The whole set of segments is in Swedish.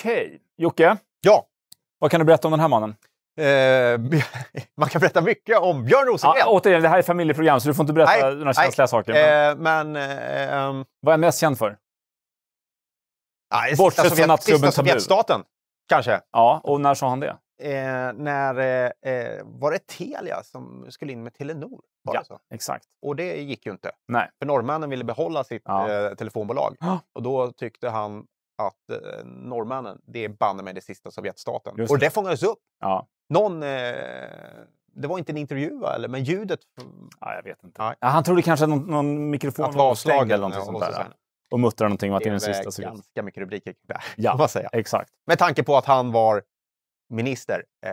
Okej. Okay. Jocke? Ja? Vad kan du berätta om den här mannen? Eh, man kan berätta mycket om Björn Rosengren. Ja, återigen, det här är familjeprogram så du får inte berätta nej, några känsliga nej. saker. Men... Eh, men um... Vad är han mest känd för? Nej, Bortsett Sovjet, från nattklubben Tabu. Sovjetstaten, kanske. Ja, och när sa han det? Eh, när eh, eh, var det Telia som skulle in med Telenor? Var ja, det så? exakt. Och det gick ju inte. Nej. För norrmännen ville behålla sitt ja. eh, telefonbolag. Ah. Och då tyckte han att eh, norrmännen, det är banne mig det sista Sovjetstaten. Just och det, fångades upp. Ja. Någon, eh, det var inte en intervju, va? eller, men ljudet... Ja, jag vet inte. Ja, han trodde kanske att någon, någon mikrofon att var avslagen. eller någonting sånt där. Så och muttrar någonting om att det är den sista Sovjet. ganska mycket rubriker där, ja, vad säga. exakt. Med tanke på att han var minister eh,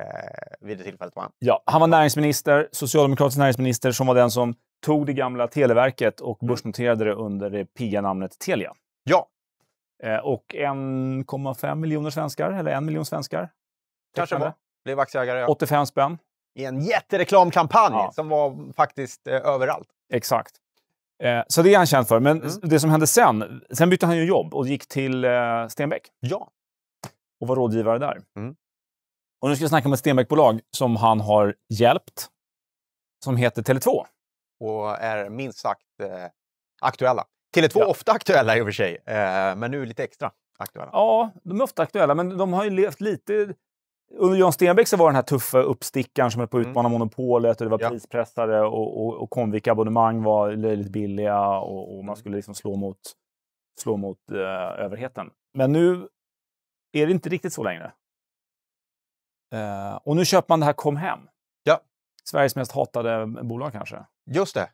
vid det tillfället. Var han. Ja, han var näringsminister, socialdemokratisk näringsminister, som var den som tog det gamla Televerket och mm. börsnoterade det under det pigga namnet Telia. Ja, Eh, och 1,5 miljoner svenskar, eller en miljon svenskar. Kanske var. Blev aktieägare. Ja. 85 spänn. I en jättereklamkampanj ja. som var faktiskt eh, överallt. Exakt. Eh, så det är han känd för. Men mm. det som hände sen, sen bytte han ju jobb och gick till eh, Stenbeck. Ja. Och var rådgivare där. Mm. Och nu ska vi snacka om ett Stenbeckbolag som han har hjälpt. Som heter Tele2. Och är minst sagt eh, aktuella. Tele2 ja. ofta aktuella i och för sig, eh, men nu lite extra aktuella. Ja, de är ofta aktuella, men de har ju levt lite... Under Jan Stenbeck så var den här tuffa uppstickaren som är på att mm. utmana mm. monopolet och det var ja. prispressare och, och, och Comvik abonnemang var löjligt billiga och, och man mm. skulle liksom slå mot, slå mot eh, överheten. Men nu är det inte riktigt så längre. Eh, och nu köper man det här Comhem. Ja. Sveriges mest hatade bolag kanske. Just det.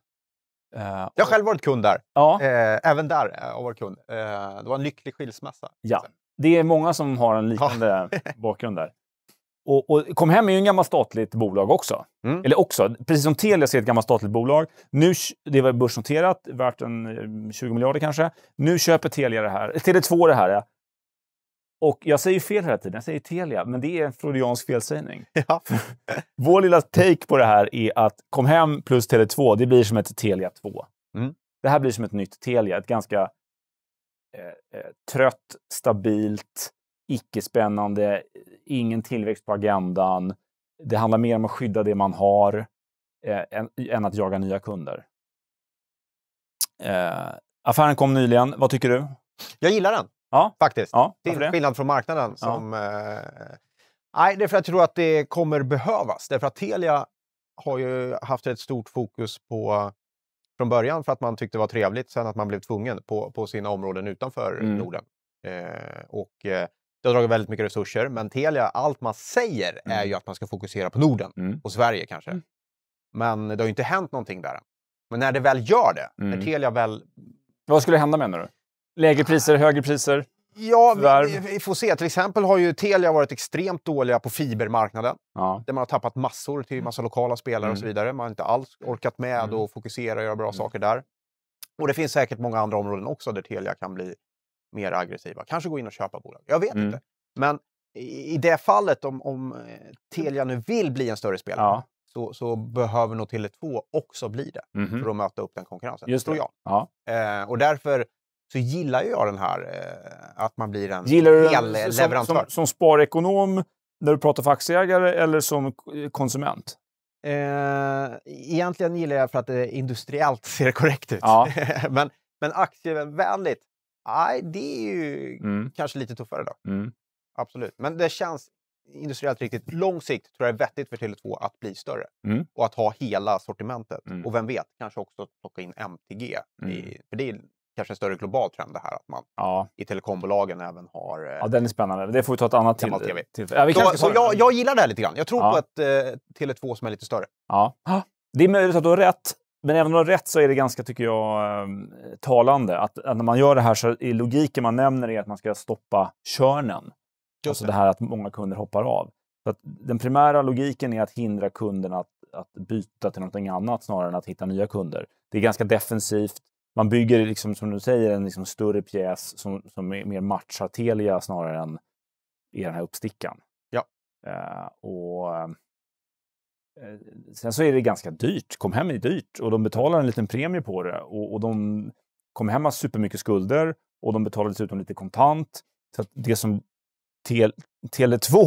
Eh, jag har själv varit kund där. Ja. Eh, även där har eh, jag varit kund. det var en lycklig skilsmässa. Ja. Det är många som har en liknande bakgrund där. Och, och Comhem är ju ett gammalt statligt bolag också. Mm. Eller också, precis som Telia är ett gammalt statligt bolag. Nu, det var börsnoterat, värt en 20 miljarder kanske. Nu köper Telia det här, Tele2 det här. Och jag säger fel hela tiden, jag säger Telia, men det är en freudiansk felsägning. Ja. Vår lilla take på det här är att kom hem plus Tele2, det blir som ett Telia 2. Mm. Det här blir som ett nytt Telia, ett ganska eh, eh, trött, stabilt, icke-spännande, ingen tillväxt på agendan. Det handlar mer om att skydda det man har eh, än, än, att jaga nya kunder. Eh, affären kom nyligen, vad tycker du? Jag gillar den. Ja. Faktiskt. Ja, Till skillnad från marknaden. Som, ja. eh, nej, det är för att jag tror att det kommer behövas. Därför att Telia har ju haft ett stort fokus på från början för att man tyckte det var trevligt, sen att man blev tvungen på, på sina områden utanför mm. Norden. Eh, och eh, det har dragit väldigt mycket resurser, men Telia, allt man säger mm. är ju att man ska fokusera på Norden mm. och Sverige kanske. Mm. Men det har ju inte hänt någonting där. Men när det väl gör det, när mm. Telia väl... Vad skulle hända menar du? Lägre priser, högre priser? Ja, vi, får se. Till exempel har ju Telia varit extremt dåliga på fibermarknaden. Ja. Där man har tappat massor till massa lokala spelare mm. och så mm. vidare. Man har inte alls orkat med mm. fokusera och göra bra mm. saker där. Och det finns säkert många andra områden också där Telia kan bli mer aggressiva. Kanske gå in och köpa bolag. Jag vet mm. inte. Men i, det fallet, om, om eh, Telia nu vill bli en större spelare, ja. Så, så, behöver nog Tele2 också bli det mm för att möta upp den konkurrensen. Just det. tror jag. Ja. Eh, och därför så gillar jag den här eh, att man blir en gillar du den, som, som, som, sparekonom när du pratar för aktieägare eller som eh, konsument? Eh, egentligen gillar jag för att det industriellt ser korrekt ut. Ja. men, men aktievänligt, nej, det är ju mm. kanske lite tuffare då. Mm. Absolut, men det känns industriellt riktigt. Lång sikt tror jag är vettigt för Tele2 att bli större mm. och att ha hela sortimentet. Mm. Och vem vet, kanske också plocka in MTG. I, mm. för det är kanske en större global trend det här att man ja. i telekombolagen även har... Eh, ja, den är spännande. Det får vi ta ett annat till, TV. till. Ja, vi så, så jag, jag, gillar det här lite grann. Jag tror ja. på ett eh, Tele2 som är lite större. Ja. Det är möjligt att du har rätt. Men även om du har rätt så är det ganska, tycker jag, ehm, talande. Att, att när man gör det här så är logiken man nämner är att man ska stoppa körnen. Just alltså det. här att många kunder hoppar av. Så den primära logiken är att hindra kunderna att, att byta till någonting annat snarare än att hitta nya kunder. Det är ganska defensivt man bygger, liksom, som du säger, en liksom större pjäs som, som är mer matchar Telia snarare än i den här uppstickan. Ja. Uh, och, uh, sen så är det ganska dyrt. Kom hem är dyrt och de betalar en liten premie på det. Och, och de kom hem har supermycket skulder och de betalar dessutom lite kontant. Så att det som tel, Tele 2,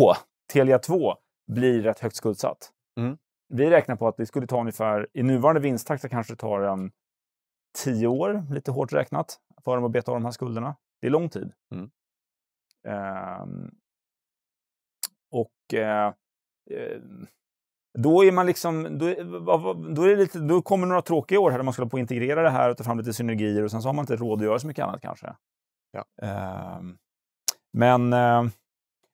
Telia 2 blir rätt högt skuldsatt. Mm. Vi räknar på att det skulle ta ungefär, i nuvarande vinsttakt kanske det tar en tio år, lite hårt räknat, för dem att beta av de här skulderna. Det är lång tid. Mm. Ehm, eh, och eh, då är man liksom, då, då, är det lite, då kommer några tråkiga år här där man ska på integrera det här och ta fram lite synergier och sen så har man inte råd att göra så mycket annat kanske. Ja. Ehm, men, eh,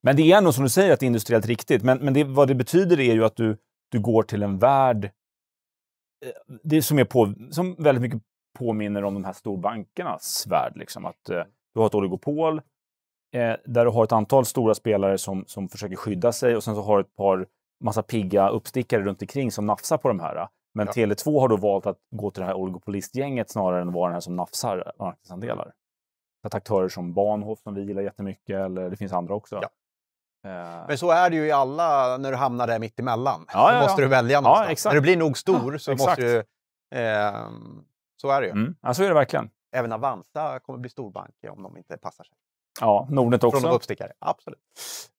men det är nog som du säger att det är industriellt riktigt. Men, men det, vad det betyder är ju att du, du går till en värld eh, det som, är på, som väldigt mycket påminner om de här storbankernas värld. Liksom, att eh, du har ett oligopol eh, där du har ett antal stora spelare som, som försöker skydda sig och sen så har du ett par massa pigga uppstickare runt omkring som nafsar på de här. Men ja. Tele2 har då valt att gå till det här oligopolistgänget snarare än att vara den här som nafsar marknadsandelar. Att aktörer som Bahnhof som vi gillar jättemycket, eller det finns andra också. Ja. Eh. Men så är det ju i alla, när du hamnar där mittemellan. Ja, då ja, måste ja. du välja någonstans. När du blir nog stor så exakt. måste du eh, så är det ju. Mm. Ja, så är det verkligen. Även Avanza kommer bli storbanker eh, om de inte passar sig. Ja, Nordnet också. Från uppstickare, absolut.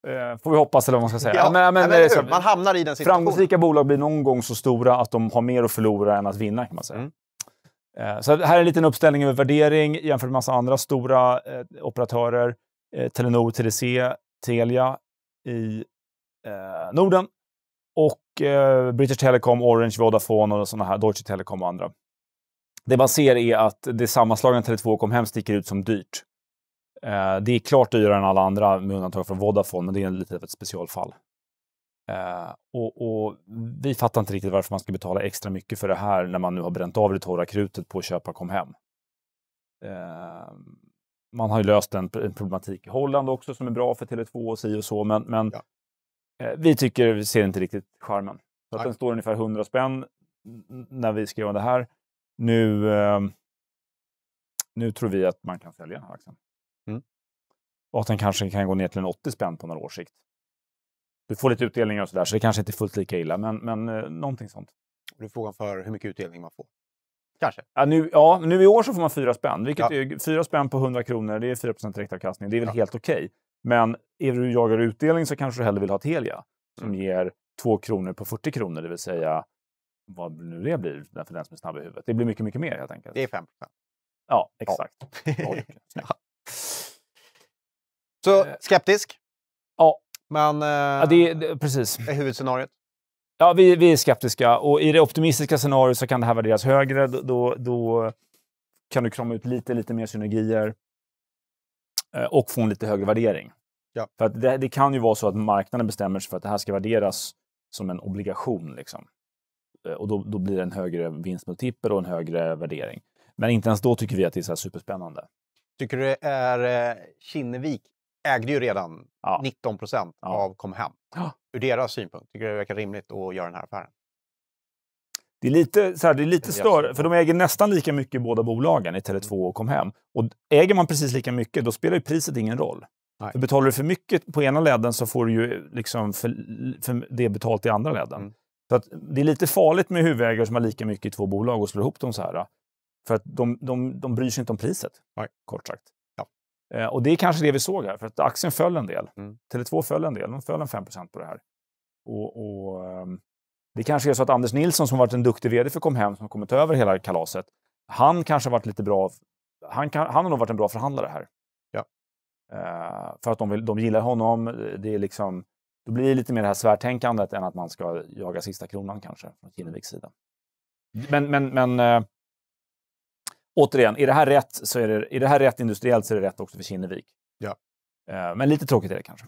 Eh, får vi hoppas eller vad man ska säga. Ja, men, men, men, så, man hamnar i den situationen. Framgångsrika bolag blir någon gång så stora att de har mer att förlora än att vinna kan man säga. Mm. Eh, så här är en liten uppställning över värdering jämfört med massa andra stora eh, operatörer. Eh, Telenor, TDC, Telia i eh, Norden och British Telecom, Orange, Vodafone och sådana här, Deutsche Telecom och andra. Det man ser är att det sammanslagna Tele2 och Comhem sticker ut som dyrt. Eh, det är klart dyrare än alla andra med undantag från Vodafone, men det är lite av ett specialfall. Eh, och, och, vi fattar inte riktigt varför man ska betala extra mycket för det här när man nu har bränt av det torra krutet på att köpa Comhem. Eh, man har ju löst en, problematik i Holland också som är bra för Tele2 och si och så, men, men ja. vi tycker, vi ser inte riktigt charmen. Så att den står ungefär 100 spänn när vi skrev om det här. Nu, ehm, nu tror vi att man kan sälja den här aktien. Mm. Och att den kanske kan gå ner till en 80 spänn på några års sikt. Du får lite utdelningar och sådär, så det kanske inte är fullt lika illa, men, men eh, någonting sånt. Och är frågan för hur mycket utdelning man får? Kanske? Ja, nu, ja, nu i år så får man fyra spänn, vilket ja. är 4 spänn på 100 kronor, det är 4 direktavkastning, det är väl ja. helt okej. Okay. Men är du jagar utdelning så kanske du hellre vill ha Telia som mm. ger 2 kronor på 40 kronor, det vill säga vad nu det blir för den som är snabb i huvudet. Det blir mycket, mycket mer helt enkelt. Det är 5 Ja, exakt. Ja. Oj, så eh. skeptisk? Ja. Men... Eh, ja, det, eh, det, precis. Är huvudscenariot? Ja, vi, vi är skeptiska. Och i det optimistiska scenariot så kan det här värderas högre. Då, då kan du krama ut lite, lite mer synergier eh, och få en lite högre värdering. Ja. För att det, det, kan ju vara så att marknaden bestämmer sig för att det här ska värderas som en obligation. Liksom. Eh, och då, då blir det en högre vinstmultipel och en högre värdering. Men inte ens då tycker vi att det är så superspännande. Tycker du det är eh, Kinnevik ägde ju redan ja. 19 procent ja. av Comhem. Ja. Ur deras synpunkt, tycker du det verkar rimligt att göra den här affären? Det är lite, så här, det är lite större, för de äger nästan lika mycket i båda bolagen, i Tele2 mm. och Comhem. Och äger man precis lika mycket, då spelar ju priset ingen roll. För betalar du för mycket på ena ledden så får du ju liksom för, för det betalt i andra ledden. Mm. Så att det är lite farligt med huvudägare som har lika mycket i två bolag och slår ihop dem så här. För att de, de, de bryr sig inte om priset, Nej. kort sagt. Ja. Eh, och det är kanske det vi såg här, för att aktien föll en del. Mm. Tele2 föll en del, de föll en 5 på det här. Och, och eh, det kanske är så att Anders Nilsson, som varit en duktig vd för Comhem, som kommit över hela kalaset, han kanske har varit lite bra. Han, kan, han har nog varit en bra förhandlare här. Ja. Eh, för att de, vill, de gillar honom. Det är liksom då blir det lite mer det här svärtänkandet än att man ska jaga sista kronan kanske från Kinneviks sida. Men, men, men äh, återigen, är det, här rätt så är, det, är det här rätt industriellt så är det rätt också för Kinnevik. Ja. Äh, men lite tråkigt är det kanske.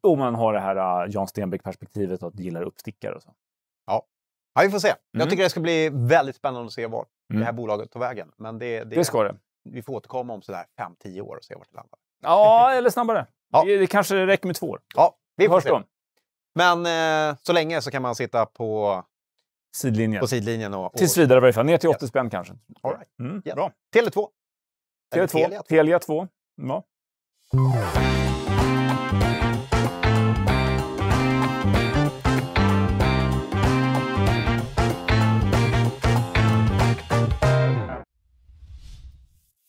Om man har det här äh, Jan Stenbeck-perspektivet och att gillar uppstickare och så. Ja, ja vi får se. Mm. Jag tycker det ska bli väldigt spännande att se vart mm. det här mm. bolaget tar vägen. Men det, det, det ska det. Vi får återkomma om sådär 5-10 år och se vart det landar. Ja, eller snabbare. Ja. Det, det kanske räcker med två år. Ja, vi får Hörs se. Då. Men eh, så länge så kan man sitta på sidlinjen. På sidlinjen och, och... Tills vidare i varje fall. Ner till 80 yes. spänn kanske. All right. mm, yes. Bra. Tele2. Tele2. Telia 2. Telia 2. Ja.